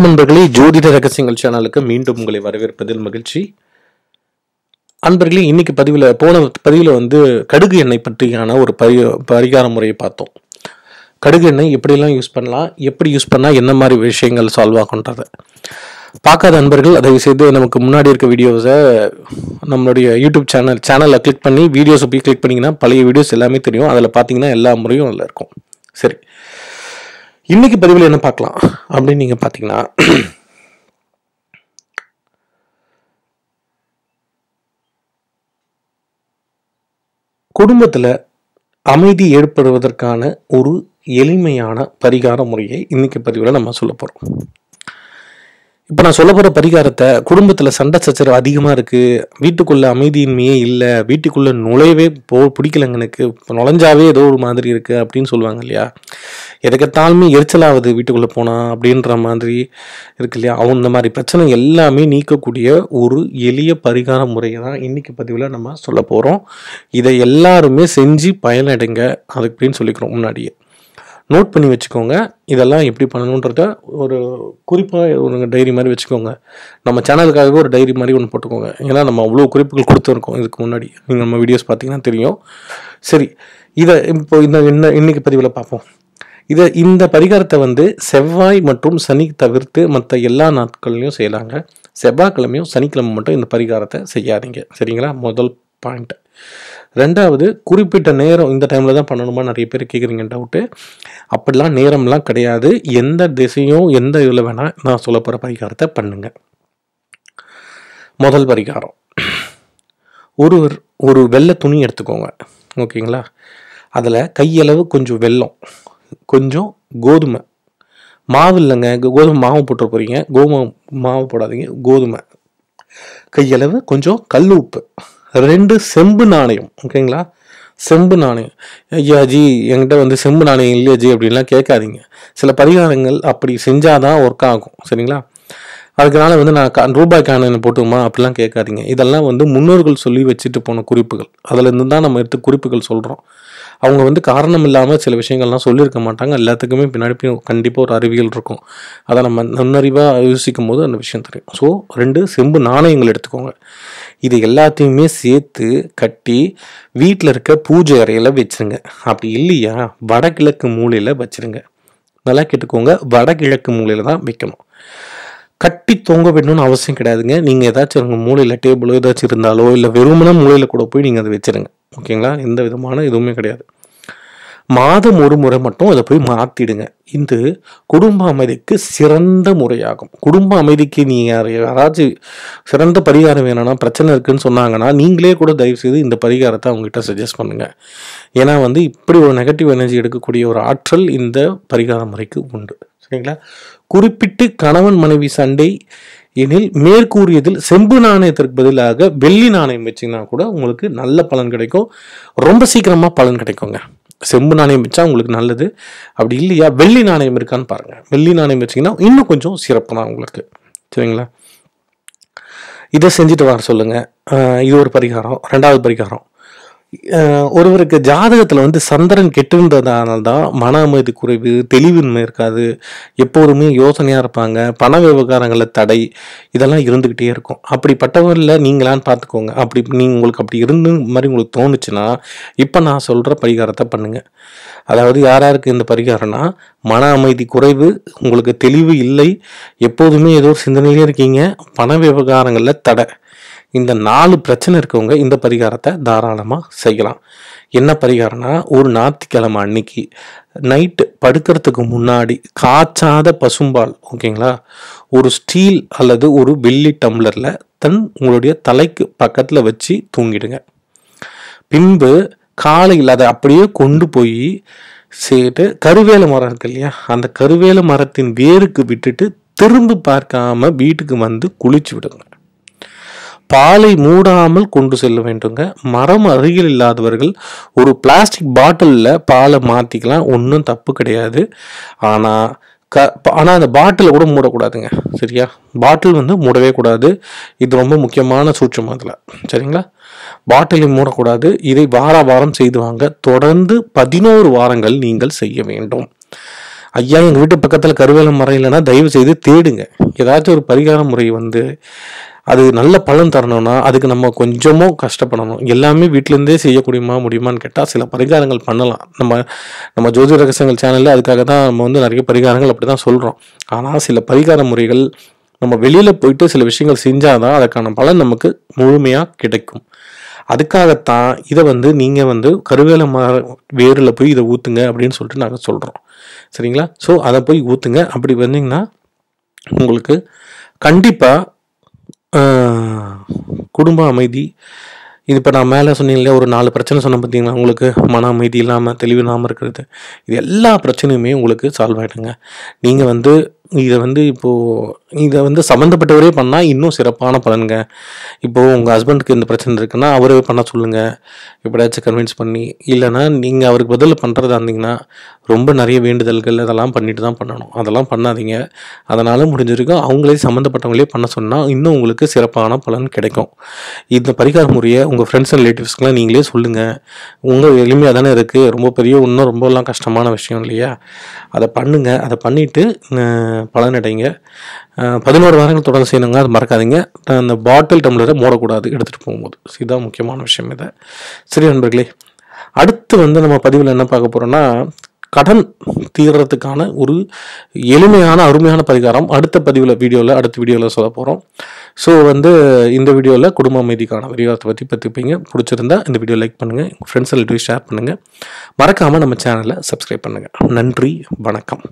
வணக்கம் நண்பர்களே ஜோதிட ரகசியங்கள் சேனலுக்கு மீண்டும் உங்களை வரவேற்பதில் மகிழ்ச்சி அன்பர்களே இன்னைக்கு பதிவில் போன பதிவில் வந்து கடுகு எண்ணெய் பற்றியான ஒரு பரி பரிகார முறையை பார்த்தோம் கடுகு எண்ணெய் எப்படிலாம் யூஸ் பண்ணலாம் எப்படி யூஸ் பண்ணால் என்ன மாதிரி விஷயங்கள் சால்வ் ஆகுன்றது பார்க்காத அன்பர்கள் அதை செய்து நமக்கு முன்னாடி இருக்க வீடியோஸை நம்மளுடைய யூடியூப் சேனல் சேனலில் கிளிக் பண்ணி வீடியோஸை போய் கிளிக் பண்ணிங்கன்னா பழைய வீடியோஸ் எல்லாமே தெரியும் அதில் பார்த்தீங்கன்னா எல்லா முறையும் அதில் இருக்கும் சரி இன்னைக்கு பதிவில் என்ன பார்க்கலாம் அப்படின்னு நீங்கள் பார்த்தீங்கன்னா குடும்பத்தில் அமைதி ஏற்படுவதற்கான ஒரு எளிமையான பரிகார முறையை இன்னைக்கு பதிவில் நம்ம சொல்ல போகிறோம் இப்போ நான் சொல்ல போகிற பரிகாரத்தை குடும்பத்தில் சண்டை சச்சரவு அதிகமாக இருக்குது வீட்டுக்குள்ளே அமைதியின்மையே இல்லை வீட்டுக்குள்ளே நுழையவே போ பிடிக்கலங்க எனக்கு இப்போ நுழைஞ்சாவே ஏதோ ஒரு மாதிரி இருக்குது அப்படின்னு சொல்லுவாங்க இல்லையா எதுக்கத்தாலுமே எரிச்சலாகுது வீட்டுக்குள்ளே போனால் அப்படின்ற மாதிரி இருக்கு இல்லையா அவங்க இந்த மாதிரி பிரச்சனை எல்லாமே நீக்கக்கூடிய ஒரு எளிய பரிகார முறையை தான் இன்றைக்கி பதிவில் நம்ம சொல்ல போகிறோம் இதை எல்லாருமே செஞ்சு பயனடைங்க அதுக்குன்னு சொல்லிக்கிறோம் முன்னாடியே நோட் பண்ணி வச்சுக்கோங்க இதெல்லாம் எப்படி பண்ணணுன்றத ஒரு குறிப்பாக ஒரு டைரி மாதிரி வச்சுக்கோங்க நம்ம சேனலுக்காகவே ஒரு டைரி மாதிரி ஒன்று போட்டுக்கோங்க ஏன்னா நம்ம அவ்வளோ குறிப்புகள் கொடுத்துருக்கோம் இதுக்கு முன்னாடி நீங்கள் நம்ம வீடியோஸ் பார்த்தீங்கன்னா தெரியும் சரி இதை இப்போ இந்த என்ன இன்னைக்கு பதிவில் பார்ப்போம் இதை இந்த பரிகாரத்தை வந்து செவ்வாய் மற்றும் சனி தவிர்த்து மற்ற எல்லா நாட்கள்லையும் செய்யலாங்க செவ்வாய்க்கிழமையும் சனிக்கிழமை மட்டும் இந்த பரிகாரத்தை செய்யாதீங்க சரிங்களா முதல் பாயிண்ட்டு ரெண்டாவது குறிப்பிட்ட நேரம் இந்த டைமில் தான் பண்ணணுமா நிறைய பேர் கேட்குறீங்க டவுட்டு அப்படிலாம் நேரம்லாம் கிடையாது எந்த திசையும் எந்த இதில் வேணால் நான் சொல்ல போகிற பரிகாரத்தை பண்ணுங்கள் முதல் பரிகாரம் ஒருவர் ஒரு வெள்ளை துணி எடுத்துக்கோங்க ஓகேங்களா அதில் கையளவு கொஞ்சம் வெள்ளம் கொஞ்சம் கோதுமை மாவு இல்லைங்க கோதுமை மாவு போட்டு போகிறீங்க கோமா மாவு போடாதீங்க கோதுமை கையளவு கொஞ்சம் கல் உப்பு ரெண்டு செம்பு நாணயம் ஓகேங்களா செம்பு நாணயம் ஐயா ஜி என்கிட்ட வந்து செம்பு நாணயம் இல்லையா ஜி அப்படின்லாம் கேட்காதீங்க சில பரிகாரங்கள் அப்படி செஞ்சாதான் ஒர்க் ஆகும் சரிங்களா அதுக்கனால வந்து நான் ரூபாய் காயின் போட்டுமா அப்படிலாம் கேட்காதீங்க இதெல்லாம் வந்து முன்னோர்கள் சொல்லி வச்சுட்டு போன குறிப்புகள் அதிலிருந்து தான் நம்ம எடுத்து குறிப்புகள் சொல்கிறோம் அவங்க வந்து காரணம் இல்லாமல் சில விஷயங்கள்லாம் சொல்லியிருக்க மாட்டாங்க எல்லாத்துக்குமே பின்னாடி கண்டிப்பாக ஒரு அறிவியல் இருக்கும் அதை நம்ம நுண்ணறிவாக யோசிக்கும் போது அந்த விஷயம் தெரியும் ஸோ ரெண்டு செம்பு நாணயங்கள் எடுத்துக்கோங்க இது எல்லாத்தையுமே சேர்த்து கட்டி வீட்டில் இருக்க பூஜை அறையில் வச்சுருங்க அப்படி இல்லையா வடகிழக்கு மூலையில் வச்சுருங்க நல்லா கேட்டுக்கோங்க வடகிழக்கு மூலையில் தான் வைக்கணும் கட்டி தொங்க விடணும்னு அவசியம் கிடையாதுங்க நீங்கள் ஏதாச்சும் உங்கள் மூலையில் டேபிளோ ஏதாச்சும் இருந்தாலோ இல்லை வெறுமனா மூலையில் கூட போய் நீங்கள் அதை வச்சுருங்க ஓகேங்களா எந்த விதமான எதுவுமே கிடையாது மாதம் ஒரு முறை மட்டும் அதை போய் மாற்றிடுங்க இது குடும்ப அமைதிக்கு சிறந்த முறையாகும் குடும்ப அமைதிக்கு நீங்கள் யாராச்சும் சிறந்த பரிகாரம் வேணும்னா பிரச்சனை இருக்குன்னு சொன்னாங்கன்னா நீங்களே கூட தயவு செய்து இந்த பரிகாரத்தை அவங்ககிட்ட சஜஸ்ட் பண்ணுங்கள் ஏன்னா வந்து இப்படி ஒரு நெகட்டிவ் எனர்ஜி எடுக்கக்கூடிய ஒரு ஆற்றல் இந்த பரிகார முறைக்கு உண்டு சரிங்களா குறிப்பிட்டு கணவன் மனைவி சண்டை எனில் மேற்கூறியதில் செம்பு நாணயத்திற்கு பதிலாக வெள்ளி நாணயம் வச்சிங்கன்னா கூட உங்களுக்கு நல்ல பலன் கிடைக்கும் ரொம்ப சீக்கிரமாக பலன் கிடைக்குங்க செம்பு நாணயம் வச்சா உங்களுக்கு நல்லது அப்படி இல்லையா வெள்ளி நாணயம் இருக்கான்னு பாருங்கள் வெள்ளி நாணயம் வச்சிங்கன்னா இன்னும் கொஞ்சம் சிறப்பு தான் உங்களுக்கு சரிங்களா இதை செஞ்சுட்டு வர சொல்லுங்கள் இது ஒரு பரிகாரம் ரெண்டாவது பரிகாரம் ஒருவருக்கு ஜாதகத்தில் வந்து சந்திரன் கெட்டுன்றதுனால தான் மன அமைதி குறைவு தெளிவின்மை இருக்காது எப்போதுமே யோசனையாக இருப்பாங்க பண விவகாரங்களில் தடை இதெல்லாம் இருந்துக்கிட்டே இருக்கும் அப்படிப்பட்டவரில் நீங்களான்னு பார்த்துக்கோங்க அப்படி நீங்கள் உங்களுக்கு அப்படி இருந்து மாதிரி உங்களுக்கு தோணுச்சுன்னா இப்போ நான் சொல்கிற பரிகாரத்தை பண்ணுங்கள் அதாவது யார் யாருக்கு இந்த பரிகாரம்னா மன அமைதி குறைவு உங்களுக்கு தெளிவு இல்லை எப்போதுமே ஏதோ சிந்தனையிலே இருக்கீங்க பண விவகாரங்களில் தடை இந்த நாலு பிரச்சனை இருக்கவங்க இந்த பரிகாரத்தை தாராளமாக செய்யலாம் என்ன பரிகாரம்னா ஒரு ஞாயிற்றுக்கிழமை அன்னைக்கு நைட்டு படுக்கிறதுக்கு முன்னாடி காய்ச்சாத பசும்பால் ஓகேங்களா ஒரு ஸ்டீல் அல்லது ஒரு வெள்ளி டம்ளரில் தன் உங்களுடைய தலைக்கு பக்கத்தில் வச்சு தூங்கிடுங்க பின்பு காலையில் அதை அப்படியே கொண்டு போய் சேர்த்து கருவேல மரம் இருக்கு இல்லையா அந்த கருவேல மரத்தின் வேருக்கு விட்டுட்டு திரும்பி பார்க்காம வீட்டுக்கு வந்து குளிச்சு விடுங்க பாலை மூடாமல் கொண்டு செல்ல வேண்டுங்க மரம் அருகில் இல்லாதவர்கள் ஒரு பிளாஸ்டிக் பாட்டிலில் பாலை மாற்றிக்கலாம் ஒன்றும் தப்பு கிடையாது ஆனால் க ஆனால் அந்த பாட்டிலை கூட மூடக்கூடாதுங்க சரியா பாட்டில் வந்து மூடவே கூடாது இது ரொம்ப முக்கியமான சூட்சம் அதில் சரிங்களா பாட்டிலை மூடக்கூடாது இதை வார வாரம் செய்து வாங்க தொடர்ந்து பதினோரு வாரங்கள் நீங்கள் செய்ய வேண்டும் ஐயா எங்கள் வீட்டு பக்கத்தில் கருவேல மரம் இல்லைன்னா தயவு செய்து தேடுங்க ஏதாச்சும் ஒரு பரிகார முறை வந்து அது நல்ல பலன் தரணும்னா அதுக்கு நம்ம கொஞ்சமும் கஷ்டப்படணும் எல்லாமே வீட்டிலேருந்தே செய்யக்கூடியமா முடியுமான்னு கேட்டால் சில பரிகாரங்கள் பண்ணலாம் நம்ம நம்ம ஜோதி ரகசியங்கள் சேனலில் அதுக்காக தான் நம்ம வந்து நிறைய பரிகாரங்கள் அப்படி தான் சொல்கிறோம் ஆனால் சில பரிகார முறைகள் நம்ம வெளியில் போயிட்டு சில விஷயங்கள் செஞ்சால் தான் அதற்கான பலன் நமக்கு முழுமையாக கிடைக்கும் அதுக்காகத்தான் இதை வந்து நீங்கள் வந்து கருவேல மர வேரில் போய் இதை ஊற்றுங்க அப்படின்னு சொல்லிட்டு நாங்கள் சொல்கிறோம் சரிங்களா ஸோ அதை போய் ஊற்றுங்க அப்படி வந்தீங்கன்னா உங்களுக்கு கண்டிப்பாக குடும்ப அமைதி இது இப்போ நான் மேலே சொன்னீங்களே ஒரு நாலு பிரச்சனை சொன்ன பார்த்தீங்கன்னா உங்களுக்கு மன அமைதி இல்லாமல் தெளிவு இல்லாமல் இருக்கிறது இது எல்லா பிரச்சனையுமே உங்களுக்கு சால்வ் ஆகிடுங்க நீங்கள் வந்து இதை வந்து இப்போது இதை வந்து சம்மந்தப்பட்டவரே பண்ணால் இன்னும் சிறப்பான பலனுங்க இப்போது உங்கள் ஹஸ்பண்டுக்கு இந்த பிரச்சனை இருக்குன்னா அவரே பண்ண சொல்லுங்கள் எப்படியாச்சும் கன்வின்ஸ் பண்ணி இல்லைன்னா நீங்கள் அவருக்கு பதில் பண்ணுறதா இருந்தீங்கன்னா ரொம்ப நிறைய வேண்டுதல்கள் அதெல்லாம் பண்ணிட்டு தான் பண்ணணும் அதெல்லாம் பண்ணாதீங்க அதனால் முடிஞ்சிருக்கும் அவங்களே சம்மந்தப்பட்டவங்களே பண்ண சொன்னால் இன்னும் உங்களுக்கு சிறப்பான பலன் கிடைக்கும் இந்த பரிகார முறையை உங்கள் ஃப்ரெண்ட்ஸ் அண்ட் ரிலேட்டிவ்ஸ்க்கெலாம் நீங்களே சொல்லுங்கள் உங்கள் எளிமையாக தானே இருக்குது ரொம்ப பெரிய இன்னும் ரொம்பலாம் கஷ்டமான விஷயம் இல்லையா அதை பண்ணுங்கள் அதை பண்ணிவிட்டு பலனடைங்க பதினோரு வாரங்கள் தொடர்ந்து செய்யணுங்க அது மறக்காதீங்க அந்த பாட்டில் டம்ளரை மூடக்கூடாது எடுத்துகிட்டு போகும்போது இதுதான் முக்கியமான விஷயம் இதை சரி நண்பர்களே அடுத்து வந்து நம்ம பதிவில் என்ன பார்க்க போகிறோம்னா கடன் தீர்றதுக்கான ஒரு எளிமையான அருமையான பரிகாரம் அடுத்த பதிவில் வீடியோவில் அடுத்த வீடியோவில் சொல்ல போகிறோம் ஸோ வந்து இந்த வீடியோவில் குடும்ப அமைதிக்கான விரிவாகத்தை பற்றி பற்றிப்பீங்க பிடிச்சிருந்தா இந்த வீடியோ லைக் பண்ணுங்கள் உங்கள் ஃப்ரெண்ட்ஸ் எல்லாத்தையும் ஷேர் பண்ணுங்கள் மறக்காமல் நம்ம சேனலை சப்ஸ்கிரைப் பண்ணுங்கள் நன்றி வணக்கம்